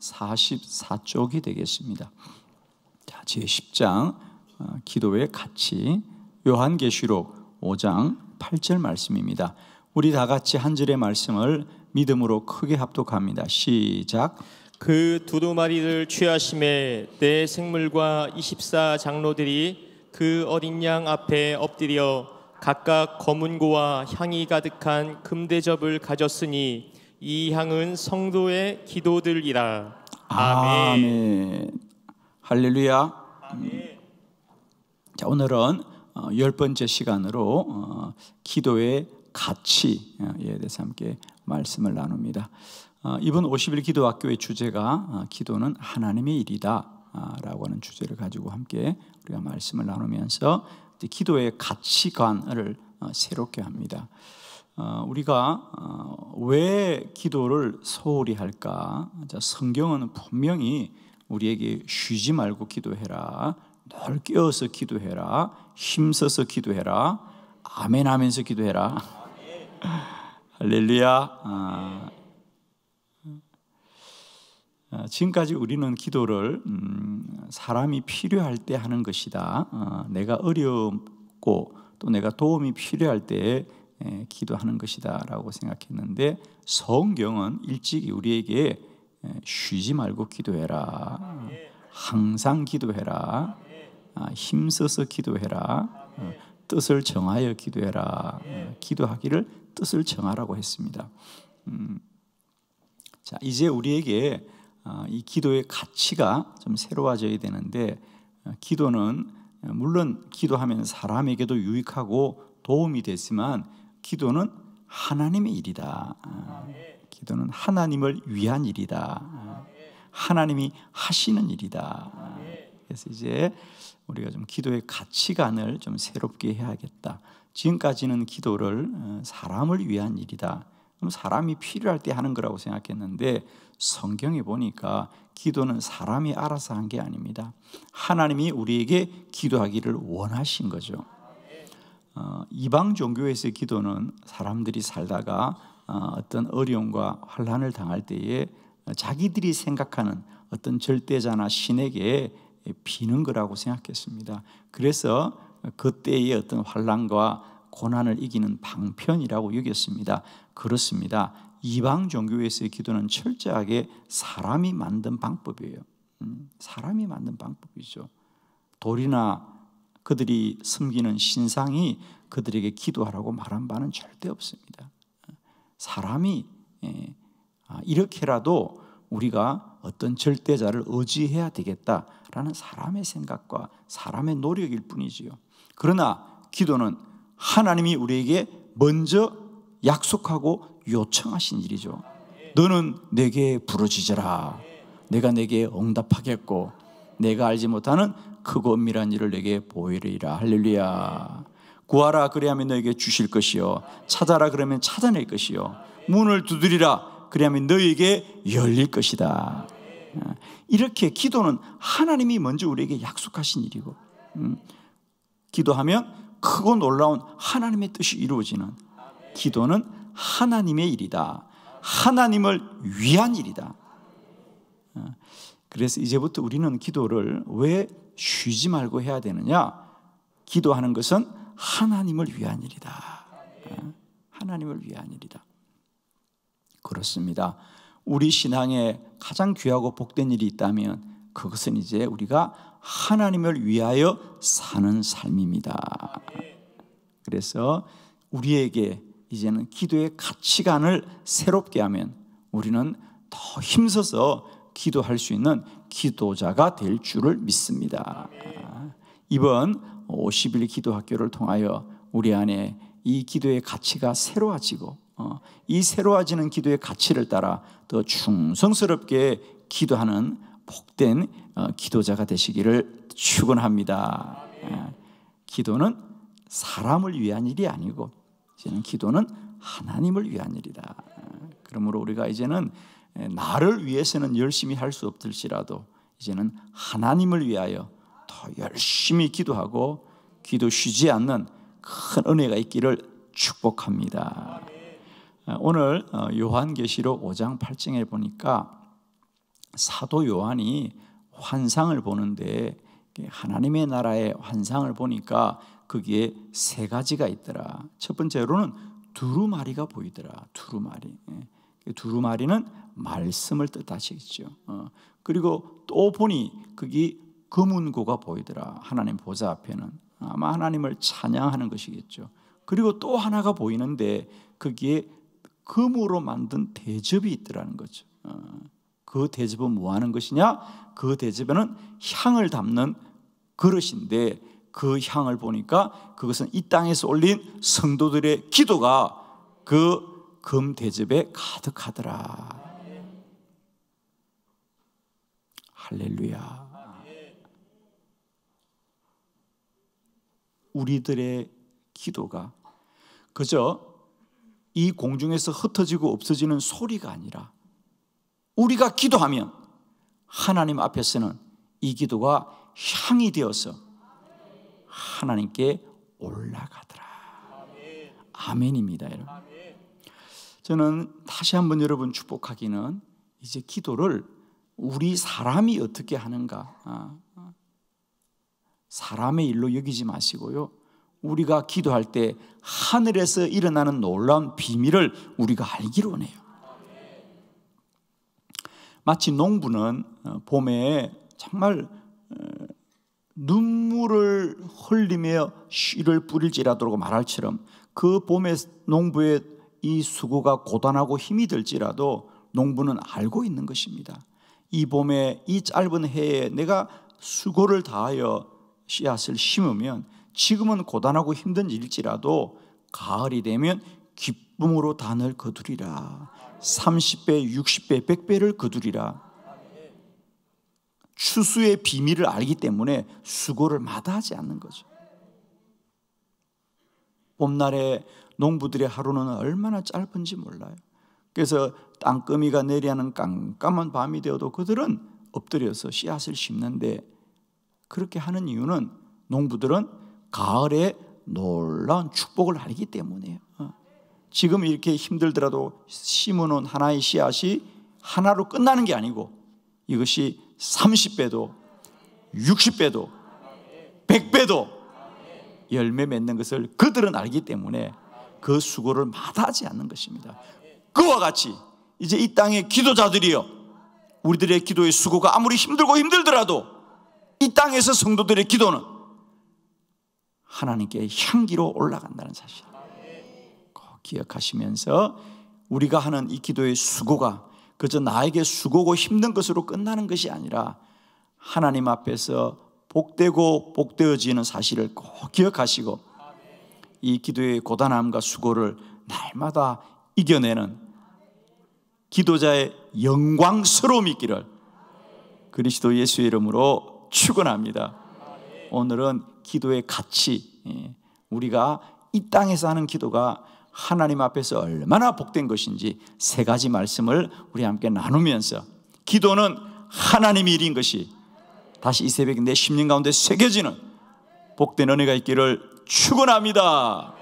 44쪽이 되겠습니다. 자, 제10장 어, 기도의 가치 요한계시록 5장 8절 말씀입니다. 우리 다 같이 한 절의 말씀을 믿음으로 크게 합독합니다. 시작. 그 두루마리를 취하심에 내 생물과 24 장로들이 그 어린 양 앞에 엎드려 각각 검은 고와 향이 가득한 금대접을 가졌으니 이 향은 성도의 기도들이라. 아멘. 아멘. 할렐루야. 아멘. 자 오늘은 어, 열 번째 시간으로 어, 기도의 가치에 어, 대해서 함께 말씀을 나눕니다. 이번 50일 기도학교의 주제가 기도는 하나님의 일이다라고 아, 하는 주제를 가지고 함께 우리가 말씀을 나누면서 기도의 가치관을 새롭게 합니다. 어, 우리가 어, 왜 기도를 소홀히 할까? 성경은 분명히 우리에게 쉬지 말고 기도해라. 널 깨어서 기도해라. 힘써서 기도해라. 아멘 하면서 기도해라. 할렐루야. 아. 아, 지금까지 우리는 기도를 음, 사람이 필요할 때 하는 것이다. 아, 내가 어렵고 또 내가 도움이 필요할 때 예, 기도하는 것이다라고 생각했는데 성경은 일찍이 우리에게 예, 쉬지 말고 기도해라. 항상 기도해라. 아, 힘써서 기도해라. 어, 뜻을 정하여 기도해라. 어, 기도하기를 뜻을 정하라고 했습니다. 음, 자, 이제 우리에게 어, 이 기도의 가치가 좀 새로워져야 되는데 기도는 물론 기도하면 사람에게도 유익하고 도움이 되지만 기도는 하나님의 일이다. 기도는 하나님을 위한 일이다. 하나님이 하시는 일이다. 그래서 이제 우리가 좀 기도의 가치관을 좀 새롭게 해야겠다. 지금까지는 기도를 어, 사람을 위한 일이다. 그럼 사람이 필요할 때 하는 거라고 생각했는데 성경에 보니까 기도는 사람이 알아서 한 게 아닙니다. 하나님이 우리에게 기도하기를 원하신 거죠. 어, 이방 종교에서의 기도는 사람들이 살다가 어, 어떤 어려움과 환란을 당할 때에 자기들이 생각하는 어떤 절대자나 신에게 비는 거라고 생각했습니다. 그래서 그때의 어떤 환란과 고난을 이기는 방편이라고 여겼습니다. 그렇습니다. 이방 종교에서의 기도는 철저하게 사람이 만든 방법이에요. 음, 사람이 만든 방법이죠. 돌이나 그들이 섬기는 신상이 그들에게 기도하라고 말한 바는 절대 없습니다. 사람이 예, 아, 이렇게라도 우리가 어떤 절대자를 의지해야 되겠다라는 사람의 생각과 사람의 노력일 뿐이지요. 그러나 기도는 하나님이 우리에게 먼저 약속하고 요청하신 일이죠. 너는 내게 부르짖으라. 내가 내게 응답하겠고 내가 알지 못하는 크고 엄밀 일을 내게 보이리라 할렐루야 구하라 그래야면 너에게 주실 것이요 찾아라 그러면 찾아낼 것이요 문을 두드리라 그래야면 너에게 열릴 것이다 이렇게 기도는 하나님이 먼저 우리에게 약속하신 일이고 음, 기도하면 크고 놀라운 하나님의 뜻이 이루어지는 기도는 하나님의 일이다 하나님을 위한 일이다 그래서 이제부터 우리는 기도를 왜 쉬지 말고 해야 되느냐? 기도하는 것은 하나님을 위한 일이다. 예, 하나님을 위한 일이다. 그렇습니다. 우리 신앙에 가장 귀하고 복된 일이 있다면 그것은 이제 우리가 하나님을 위하여 사는 삶입니다. 그래서 우리에게 이제는 기도의 가치관을 새롭게 하면 우리는 더 힘써서 기도할 수 있는 기도자가 될 줄을 믿습니다. 2번 50일 기도학교를 통하여 우리 안에 이 기도의 가치가 새로워지고 어, 이 새로워지는 기도의 가치를 따라 더 충성스럽게 기도하는 복된 어, 기도자가 되시기를 축원합니다. 예, 기도는 사람을 위한 일이 아니고 이제는 기도는 하나님을 위한 일이다. 그러므로 우리가 이제는 예, 나를 위해서는 열심히 할 수 없을지라도 이제는 하나님을 위하여 더 열심히 기도하고 기도 쉬지 않는 큰 은혜가 있기를 축복합니다. 아, 오늘 어, 요한계시록 5장 8장에 보니까 사도 요한이 환상을 보는데 하나님의 나라의 환상을 보니까 거기에 세 가지가 있더라. 첫 번째로는 두루마리가 보이더라. 두루마리. 예. 두루마리는 말씀을 뜻하시겠죠. 어. 그리고 또 보니 그게 금운고가 보이더라. 하나님 보좌 앞에는 아마 하나님을 찬양하는 것이겠죠. 그리고 또 하나가 보이는데 거기 금으로 만든 대접이 있더라는 거죠. 어. 그 대접은 뭐 하는 것이냐? 그 대접에는 향을 담는 그릇인데 그 향을 보니까 그것은 이 땅에서 올린 성도들의 기도가 그금 대접에 가득하더라. 할렐루야. 우리들의 기도가 그저 이 공중에서 흩어지고 없어지는 소리가 아니라 우리가 기도하면 하나님 앞에서는 이 기도가 향이 되어서 하나님께 올라가더라. 아멘입니다, 여러분. 저는 다시 한번 여러분 축복하기는 이제 기도를 우리 사람이 어떻게 하는가 아, 아. 사람의 일로 여기지 마시고요. 우리가 기도할 때 하늘에서 일어나는 놀라운 비밀을 우리가 알기로 해요. 마치 농부는 어, 봄에 정말 어, 눈물을 흘리며 씨를 뿌릴지라도라 말할처럼 그 봄의 농부의 이 수고가 고단하고 힘이 들지라도 농부는 알고 있는 것입니다. 이 봄에 이 짧은 해에 내가 수고를 다하여 씨앗을 심으면 지금은 고단하고 힘든 일지라도 가을이 되면 기쁨으로 단을 거두리라. 30배, 60배, 100배를 거두리라. 추수의 비밀을 알기 때문에 수고를 마다하지 않는 거죠. 봄날에 농부들의 하루는 얼마나 짧은지 몰라요. 그래서 땅거미가 내리하는 깜깜한 밤이 되어도 그들은 엎드려서 씨앗을 심는데 그렇게 하는 이유는 농부들은 가을에 놀라운 축복을 알기 때문에요. 어. 지금 이렇게 힘들더라도 심어놓은 하나의 씨앗이 하나로 끝나는 게 아니고 이것이 30배도 60배도 100배도 열매 맺는 것을 그들은 알기 때문에 그 수고를 마다하지 않는 것입니다. 그와 같이 이제 이 땅의 기도자들이요. 우리들의 기도의 수고가 아무리 힘들고 힘들더라도 이 땅에서 성도들의 기도는 하나님께 향기로 올라간다는 사실. 꼭 기억하시면서 우리가 하는 이 기도의 수고가 그저 나에게 수고고 힘든 것으로 끝나는 것이 아니라 하나님 앞에서 복되고 복되어지는 사실을 꼭 기억하시고 이 기도의 고단함과 수고를 날마다 이겨내는 기도자의 영광스러움이 있기를 그리스도 예수의 이름으로 축원합니다. 오늘은 기도의 가치 예, 우리가 이 땅에서 하는 기도가 하나님 앞에서 얼마나 복된 것인지 세 가지 말씀을 우리 함께 나누면서 기도는 하나님의 일인 것이 다시 이새벽내 심령 가운데 새겨지는 복된 은혜가 있기를 축원합니다.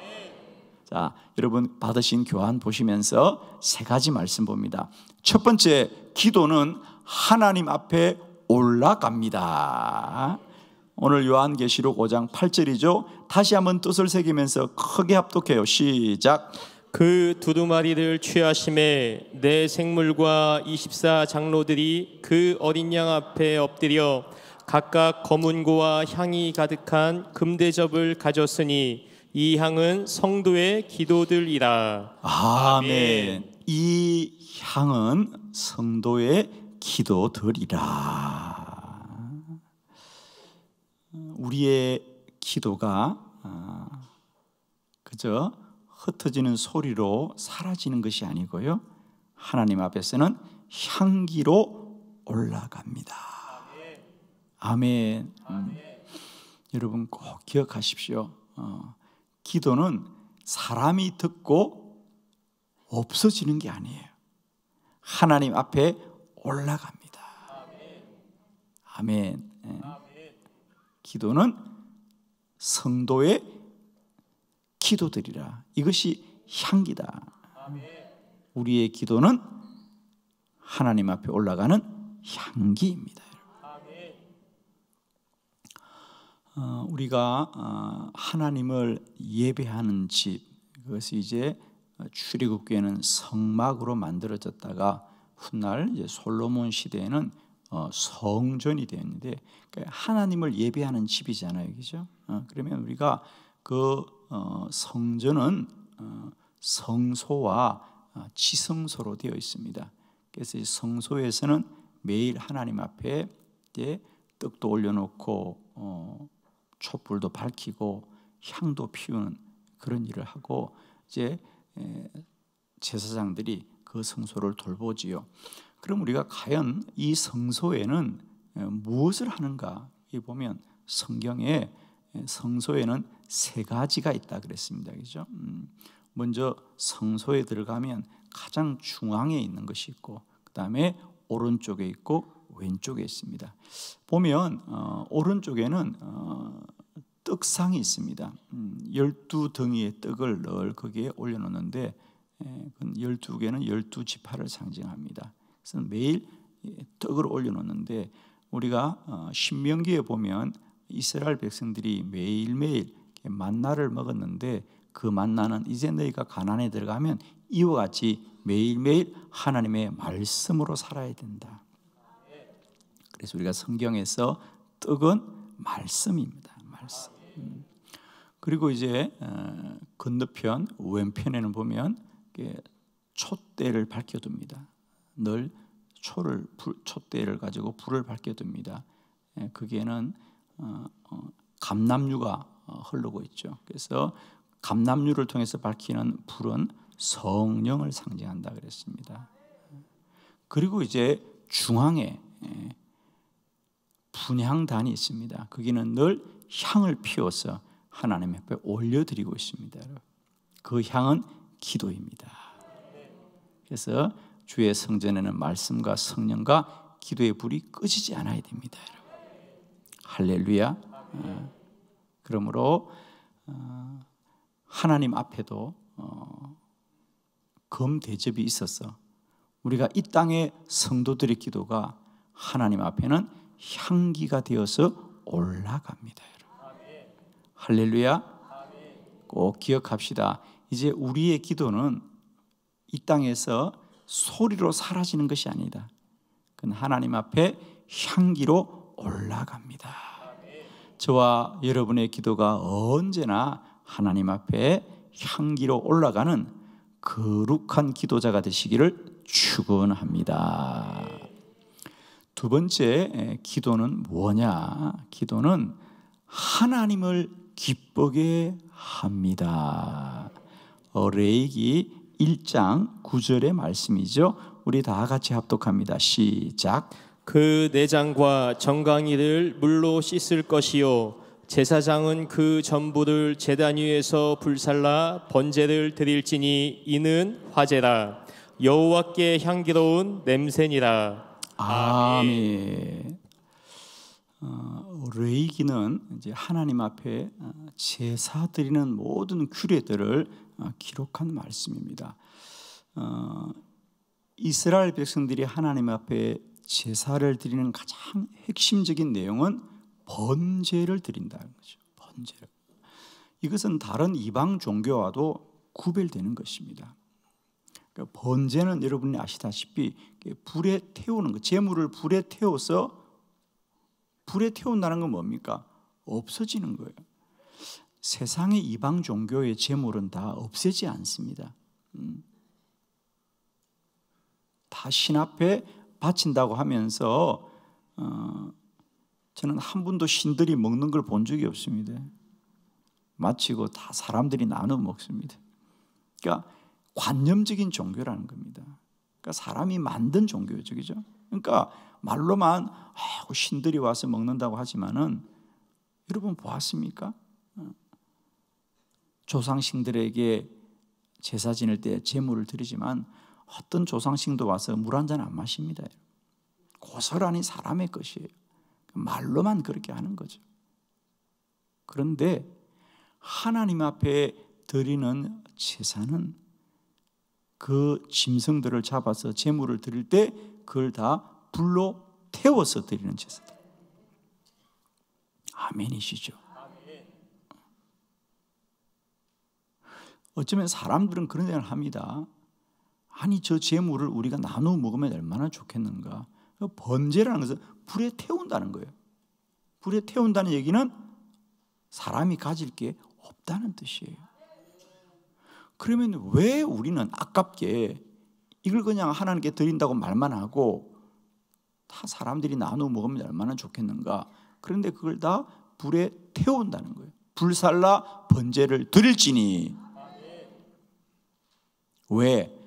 자, 여러분 받으신 교환 보시면서 세 가지 말씀 봅니다. 첫 번째, 기도는 하나님 앞에 올라갑니다. 오늘 요한계시록 5장 8절이죠. 다시 한번 뜻을 새기면서 크게 합독해요. 시작. 그 두루마리를 취하심에 내 생물과 24 장로들이 그 어린 양 앞에 엎드려 각각 검은고와 향이 가득한 금대접을 가졌으니 이 향은 성도의 기도들이라. 아멘. 이 향은 성도의 기도들이라. 우리의 기도가 아, 그저 흩어지는 소리로 사라지는 것이 아니고요. 하나님 앞에서는 향기로 올라갑니다. 아멘. 아멘. 음. 여러분 꼭 기억하십시오. 어, 기도는 사람이 듣고 없어지는 게 아니에요. 하나님 앞에 올라갑니다. 아멘. 아멘. 예. 아멘. 기도는 성도의 기도들이라. 이것이 향기다. 우리의 기도는 하나님 앞에 올라가는 향기입니다. 어, 우리가 어, 하나님을 예배하는 집 그것이 이제 출애굽기에는 성막으로 만들어졌다가 훗날 솔로몬 시대에는 어, 성전이 되었는데 그러니까 하나님을 예배하는 집이잖아요, 그죠? 그러면 우리가 그 성전은 성소와 지성소로 되어 있습니다. 그래서 성소에서는 매일 하나님 앞에 떡도 올려놓고 촛불도 밝히고 향도 피우는 그런 일을 하고 이제 제사장들이 그 성소를 돌보지요. 그럼 우리가 과연 이 성소에는 무엇을 하는가? 이 보면 성경에 성소에는 세 가지가 있다 그랬습니다. 그죠? 음, 먼저 성소에 들어가면 가장 중앙에 있는 것이 있고 그다음에 오른쪽에 있고 왼쪽에 있습니다. 보면 어, 오른쪽에는 어, 떡상이 있습니다. 음, 12덩이의 떡을 늘 거기에 올려놓는데 예, 12개는 12지파를 상징합니다. 그래서 매일 예, 떡을 올려놓는데 우리가 어, 신명기에 보면 이스라엘 백성들이 매일매일 만나를 먹었는데 그 만나는 이제 너희가 가난에 들어가면 이와 같이 매일매일 하나님의 말씀으로 살아야 된다. 그래서 우리가 성경에서 떡은 말씀입니다. 말씀. 그리고 이제 어, 건너편 왼편에는 보면 촛대를 밝혀둡니다. 늘 초를 촛대를 가지고 불을 밝혀둡니다. 예, 그게는 어, 어, 감남류가 흐르고 있죠. 그래서 감남류를 통해서 밝히는 불은 성령을 상징한다 그랬습니다. 그리고 이제 중앙에 예, 분향단이 있습니다. 거기는 늘 향을 피워서 하나님 앞에 올려드리고 있습니다. 그 향은 기도입니다. 그래서 주의 성전에는 말씀과 성령과 기도의 불이 꺼지지 않아야 됩니다. 할렐루야. 어, 그러므로 어, 하나님 앞에도 어, 검 대접이 있어서 우리가 이 땅의 성도들의 기도가 하나님 앞에는 향기가 되어서 올라갑니다. 할렐루야. 꼭 기억합시다. 이제 우리의 기도는 이 땅에서 소리로 사라지는 것이 아니다. 그건 하나님 앞에 향기로 올라갑니다. 저와 여러분의 기도가 언제나 하나님 앞에 향기로 올라가는 거룩한 기도자가 되시기를 축원합니다. 두 번째 기도는 뭐냐? 기도는 하나님을 기쁘게 합니다. 레이기 1장 9절의 말씀이죠. 우리 다 같이 합독합니다. 시작. 그 내장과 네 정강이를 물로 씻을 것이요 제사장은 그 전부를 제단 위에서 불살라 번제를 드릴지니 이는 화제라 여호와께 향기로운 냄새니라 아멘. 아, 예. 예. 어, 레이기는 이제 하나님 앞에 어, 제사 드리는 모든 규례들을 어, 기록한 말씀입니다. 어, 이스라엘 백성들이 하나님 앞에 제사를 드리는 가장 핵심적인 내용은 번제를 드린다는 거죠. 번제를. 이것은 다른 이방 종교와도 구별되는 것입니다. 그러니까 번제는 여러분이 아시다시피 그 불에 태우는 거, 재물을 불에 태워서 불에 태운다는 건 뭡니까? 없어지는 거예요. 세상의 이방 종교의 재물은 다 없애지 않습니다. 음. 다신 앞에 바친다고 하면서 어, 저는 한 분도 신들이 먹는 걸 본 적이 없습니다. 마치고 다 사람들이 나눠 먹습니다. 그러니까 관념적인 종교라는 겁니다. 그러니까 사람이 만든 종교죠, 그죠? 그러니까 말로만 아이고, 신들이 와서 먹는다고 하지만은 여러분 보았습니까? 어. 조상신들에게 제사 지낼 때 제물을 드리지만 어떤 조상신도 와서 물 한 잔 안 마십니다. 고스란히 사람의 것이에요. 말로만 그렇게 하는 거죠. 그런데 하나님 앞에 드리는 제사는 그 짐승들을 잡아서 제물을 드릴 때 그걸 다 불로 태워서 드리는 제사다. 아멘이시죠. 어쩌면 사람들은 그런 생각을 합니다. 아니 저 재물을 우리가 나누어 먹으면 얼마나 좋겠는가. 그 번제라는 것은 불에 태운다는 거예요. 불에 태운다는 얘기는 사람이 가질 게 없다는 뜻이에요. 그러면 왜 우리는 아깝게 이걸 그냥 하나님께 드린다고 말만 하고 다 사람들이 나눠 먹으면 얼마나 좋겠는가. 그런데 그걸 다 불에 태운다는 거예요. 불살라 번제를 드릴지니 왜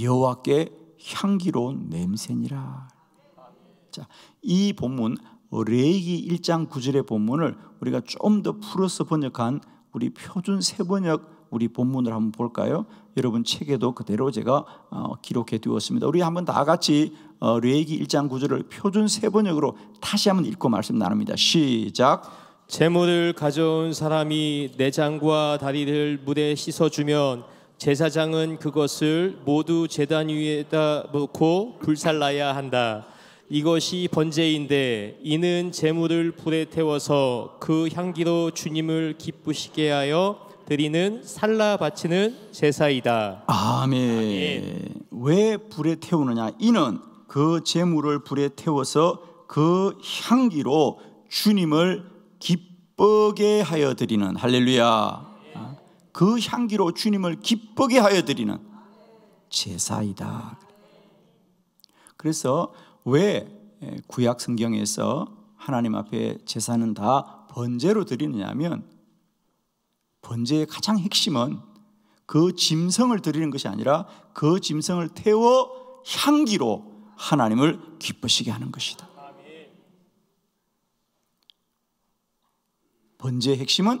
여호와께 향기로운 냄새니라. 자, 이 본문 레이기 1장 9절의 본문을 우리가 좀 더 풀어서 번역한 우리 표준 세번역 우리 본문을 한번 볼까요? 여러분 책에도 그대로 제가 어, 기록해 두었습니다. 우리 한번 다 같이 어, 레이기 1장 9절을 표준 세 번역으로 다시 한번 읽고 말씀 나눕니다. 시작. 재물을 가져온 사람이 내장과 다리를 물에 씻어 주면 제사장은 그것을 모두 제단 위에다 놓고 불살라야 한다. 이것이 번제인데 이는 재물을 불에 태워서 그 향기로 주님을 기쁘시게 하여 드리는 살라 바치는 제사이다. 아멘. 아멘. 왜 불에 태우느냐? 이는 그 제물을 불에 태워서 그 향기로 주님을 기쁘게 하여 드리는 할렐루야. 그 향기로 주님을 기쁘게 하여 드리는 제사이다. 그래서 왜 구약 성경에서 하나님 앞에 제사는 다 번제로 드리느냐 하면 번제의 가장 핵심은 그 짐승을 드리는 것이 아니라 그 짐승을 태워 향기로 하나님을 기쁘시게 하는 것이다. 번제의 핵심은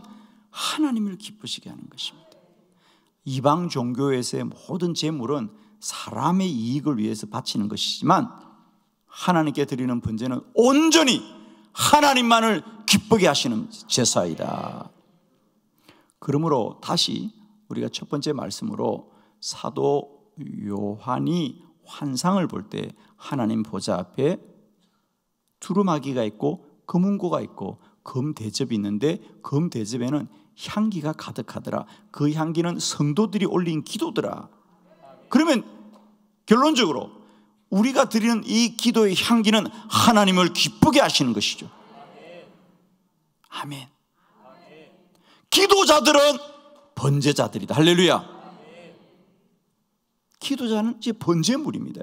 하나님을 기쁘시게 하는 것입니다. 이방 종교에서의 모든 제물은 사람의 이익을 위해서 바치는 것이지만 하나님께 드리는 번제는 온전히 하나님만을 기쁘게 하시는 제사이다. 그러므로 다시 우리가 첫 번째 말씀으로 사도 요한이 환상을 볼 때 하나님 보좌 앞에 두루마기가 있고 금은고가 있고 금 대접이 있는데 금 대접에는 향기가 가득하더라. 그 향기는 성도들이 올린 기도더라. 그러면 결론적으로 우리가 드리는 이 기도의 향기는 하나님을 기쁘게 하시는 것이죠. 아멘. 기도자들은 번제자들이다. 할렐루야. 기도자는 이제 번제물입니다.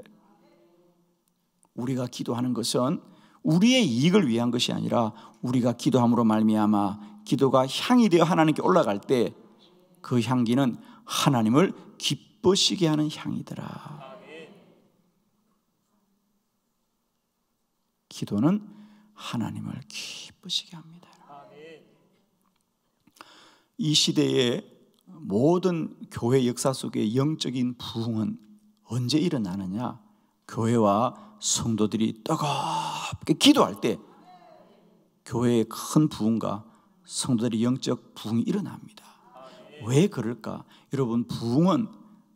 우리가 기도하는 것은 우리의 이익을 위한 것이 아니라 우리가 기도함으로 말미암아 기도가 향이 되어 하나님께 올라갈 때 그 향기는 하나님을 기쁘시게 하는 향이더라. 기도는 하나님을 기쁘시게 합니다. 이 시대의 모든 교회 역사 속의 영적인 부흥은 언제 일어나느냐? 교회와 성도들이 뜨겁게 기도할 때 교회의 큰 부흥과 성도들의 영적 부흥이 일어납니다. 왜 그럴까? 여러분 부흥은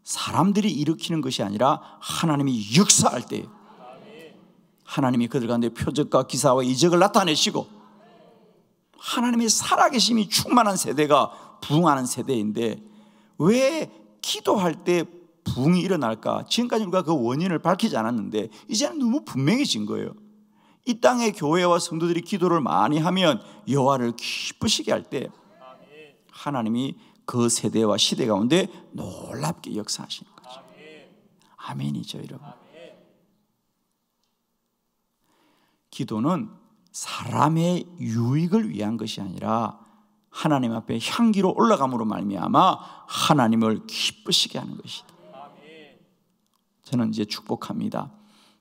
사람들이 일으키는 것이 아니라 하나님이 역사할 때 하나님이 그들 가운데 표적과 기사와 이적을 나타내시고 하나님의 살아계심이 충만한 세대가 부흥하는 세대인데 왜 기도할 때 부흥이 일어날까? 지금까지 우리가 그 원인을 밝히지 않았는데 이제는 너무 분명해진 거예요. 이 땅의 교회와 성도들이 기도를 많이 하면 여호와를 기쁘시게 할 때 하나님이 그 세대와 시대 가운데 놀랍게 역사하시는 거죠. 아멘이죠, 여러분. 기도는 사람의 유익을 위한 것이 아니라 하나님 앞에 향기로 올라감으로 말미암아 하나님을 기쁘시게 하는 것이다. 저는 이제 축복합니다.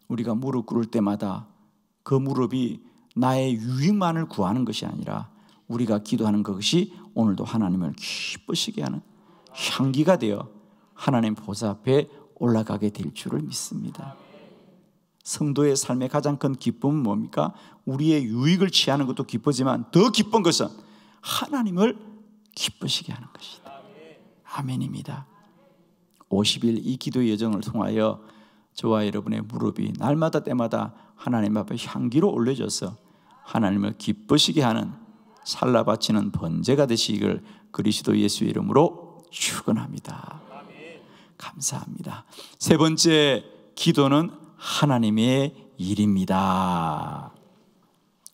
우리가 무릎 꿇을 때마다 그 무릎이 나의 유익만을 구하는 것이 아니라 우리가 기도하는 것이 오늘도 하나님을 기쁘시게 하는 향기가 되어 하나님 보좌 앞에 올라가게 될 줄을 믿습니다. 성도의 삶의 가장 큰 기쁨은 뭡니까? 우리의 유익을 취하는 것도 기쁘지만 더 기쁜 것은 하나님을 기쁘시게 하는 것이다. 아멘입니다. 50일 이 기도 여정을 통하여 저와 여러분의 무릎이 날마다 때마다 하나님 앞에 향기로 올려져서 하나님을 기쁘시게 하는 살라 바치는 번제가 되시기를 그리스도 예수 이름으로 축원합니다. 감사합니다. 세 번째 기도는 하나님의 일입니다.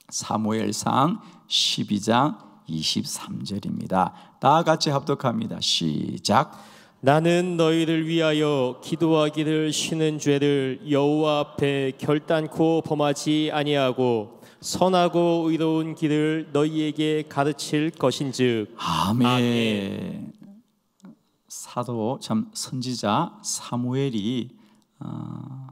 사무엘상 12장 23절입니다. 다 같이 합독합니다. 시작. 나는 너희를 위하여 기도하기를 쉬는 죄를 여호와 앞에 결단코 범하지 아니하고 선하고 의로운 길을 너희에게 가르칠 것인즉 아멘. 아멘. 사도 참 선지자 사무엘이 어...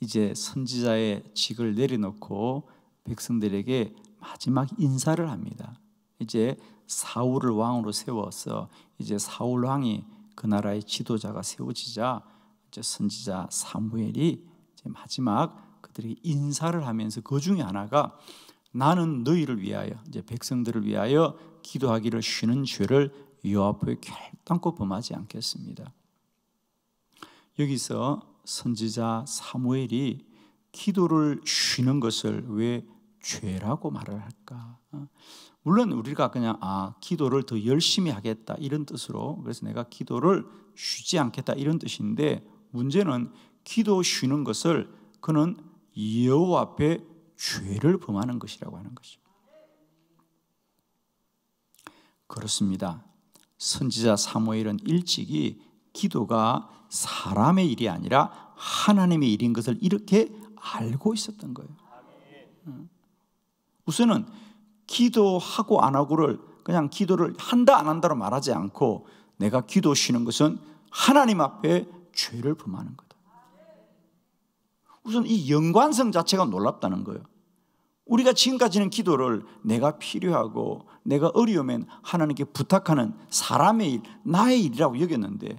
이제 선지자의 직을 내려놓고 백성들에게 마지막 인사를 합니다. 이제 사울을 왕으로 세워서 이제 사울 왕이 그 나라의 지도자가 세워지자 이제 선지자 사무엘이 이제 마지막 그들에게 인사를 하면서 그 중에 하나가 나는 너희를 위하여 이제 백성들을 위하여 기도하기를 쉬는 죄를 요압에 결단코 범하지 않겠습니다. 여기서 선지자 사무엘이 기도를 쉬는 것을 왜 죄라고 말을 할까? 어? 물론 우리가 그냥 아 기도를 더 열심히 하겠다 이런 뜻으로 그래서 내가 기도를 쉬지 않겠다 이런 뜻인데 문제는 기도 쉬는 것을 그는 여호와 앞에 죄를 범하는 것이라고 하는 것입니 그렇습니다. 선지자 사무엘은 일찍이 기도가 사람의 일이 아니라 하나님의 일인 것을 이렇게 알고 있었던 거예요. 우선은 기도하고 안 하고를 그냥 기도를 한다 안 한다로 말하지 않고 내가 기도 쉬는 것은 하나님 앞에 죄를 범하는 거다. 우선 이 연관성 자체가 놀랍다는 거예요. 우리가 지금까지는 기도를 내가 필요하고 내가 어려우면 하나님께 부탁하는 사람의 일, 나의 일이라고 여겼는데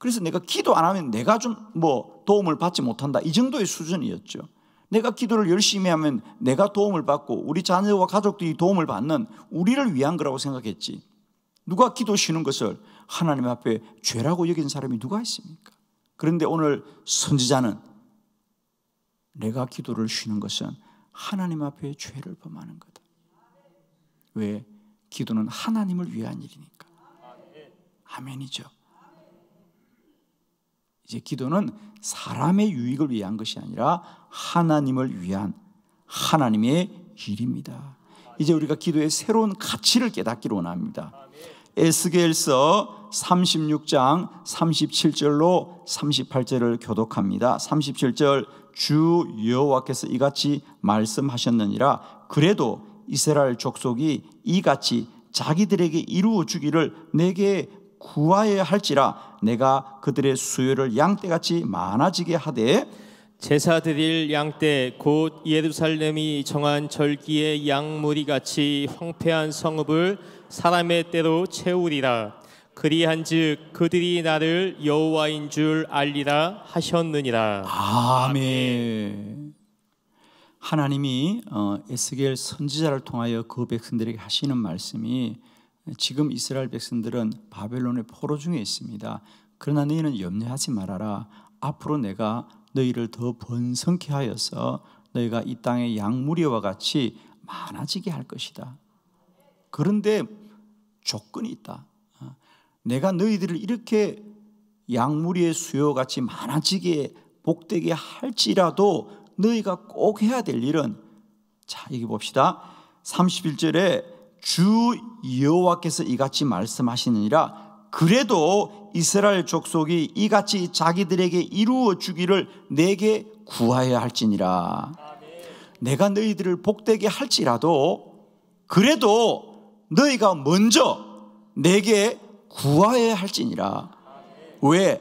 그래서 내가 기도 안 하면 내가 좀 뭐 도움을 받지 못한다. 이 정도의 수준이었죠. 내가 기도를 열심히 하면 내가 도움을 받고 우리 자녀와 가족들이 도움을 받는 우리를 위한 거라고 생각했지. 누가 기도 쉬는 것을 하나님 앞에 죄라고 여긴 사람이 누가 있습니까? 그런데 오늘 선지자는 내가 기도를 쉬는 것은 하나님 앞에 죄를 범하는 거다. 왜? 기도는 하나님을 위한 일이니까. 아멘이죠. 이제 기도는 사람의 유익을 위한 것이 아니라 하나님을 위한 하나님의 길입니다. 이제 우리가 기도의 새로운 가치를 깨닫기로 원합니다. 에스겔서 36장 37절로 38절을 교독합니다. 37절 주 여호와께서 이같이 말씀하셨느니라 그래도 이스라엘 족속이 이같이 자기들에게 이루어 주기를 내게 구하여야 할지라 내가 그들의 수요를 양떼같이 많아지게 하되 제사 드릴 양떼 곧 예루살렘이 정한 절기의 양무리 같이 황폐한 성읍을 사람의 때로 채우리라 그리한즉 그들이 나를 여호와인 줄 알리라 하셨느니라 아멘 하나님이 어, 에스겔 선지자를 통하여 그 백성들에게 하시는 말씀이 지금 이스라엘 백성들은 바벨론의 포로 중에 있습니다. 그러나 너희는 염려하지 말아라. 앞으로 내가 너희를 더 번성케 하여서 너희가 이 땅의 양무리와 같이 많아지게 할 것이다. 그런데 조건이 있다. 어, 내가 너희들을 이렇게 양무리의 수요 같이 많아지게 복되게 할지라도 너희가 꼭 해야 될 일은 자, 여기 봅시다. 31절에 주 여호와께서 이같이 말씀하시느니라 그래도 이스라엘 족속이 이같이 자기들에게 이루어 주기를 내게 구하여야 할지니라 내가 너희들을 복되게 할지라도 그래도 너희가 먼저 내게 구하여야 할지니라 왜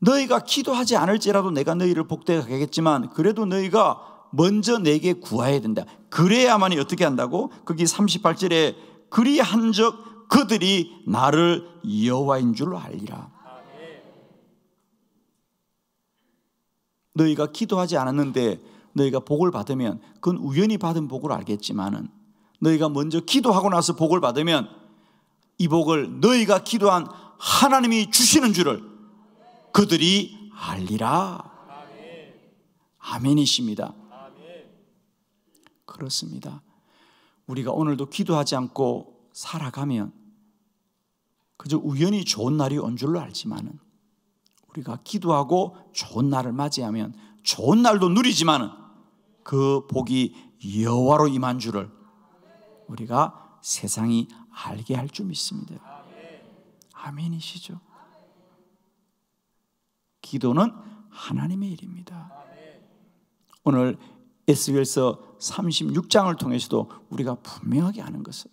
너희가 기도하지 않을지라도 내가 너희를 복되게 하겠지만 그래도 너희가 먼저 내게 구해야 된다. 그래야만이 어떻게 한다고? 거기 38절에 그리한 적 그들이 나를 여호와인 줄 알리라. 너희가 기도하지 않았는데 너희가 복을 받으면 그건 우연히 받은 복을 알겠지만은 너희가 먼저 기도하고 나서 복을 받으면 이 복을 너희가 기도한 하나님이 주시는 줄을 그들이 알리라. 아멘이십니다. 그렇습니다. 우리가 오늘도 기도하지 않고 살아가면 그저 우연히 좋은 날이 온 줄로 알지만은 우리가 기도하고 좋은 날을 맞이하면 좋은 날도 누리지만은 그 복이 여호와로 임한 줄을 우리가 세상이 알게 할 줄 믿습니다. 아멘이시죠? 기도는 하나님의 일입니다. 오늘 에스겔서 36장을 통해서도 우리가 분명하게 아는 것은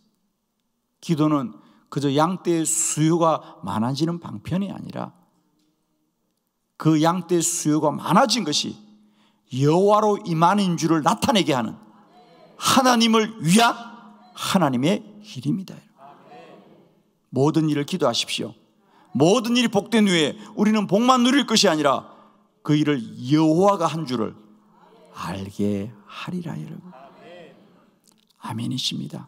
기도는 그저 양떼의 수요가 많아지는 방편이 아니라 그 양떼의 수요가 많아진 것이 여호와로 임하는 줄을 나타내게 하는 하나님을 위한 하나님의 일입니다. 모든 일을 기도하십시오. 모든 일이 복된 후에 우리는 복만 누릴 것이 아니라 그 일을 여호와가 한 줄을 알게 하리라 여러분. 아멘이십니다.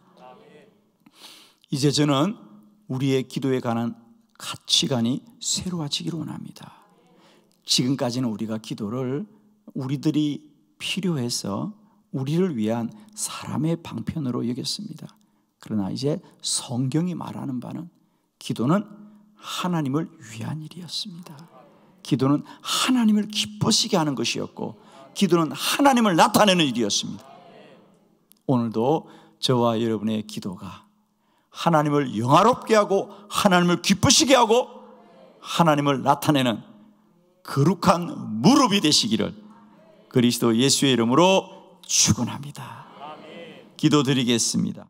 이제 저는 우리의 기도에 관한 가치관이 새로워지기를 원합니다. 지금까지는 우리가 기도를 우리들이 필요해서 우리를 위한 사람의 방편으로 여겼습니다. 그러나 이제 성경이 말하는 바는 기도는 하나님을 위한 일이었습니다. 기도는 하나님을 기뻐시게 하는 것이었고 기도는 하나님을 나타내는 일이었습니다. 오늘도 저와 여러분의 기도가 하나님을 영화롭게 하고 하나님을 기쁘시게 하고 하나님을 나타내는 거룩한 무릎이 되시기를 그리스도 예수의 이름으로 축원합니다. 기도드리겠습니다.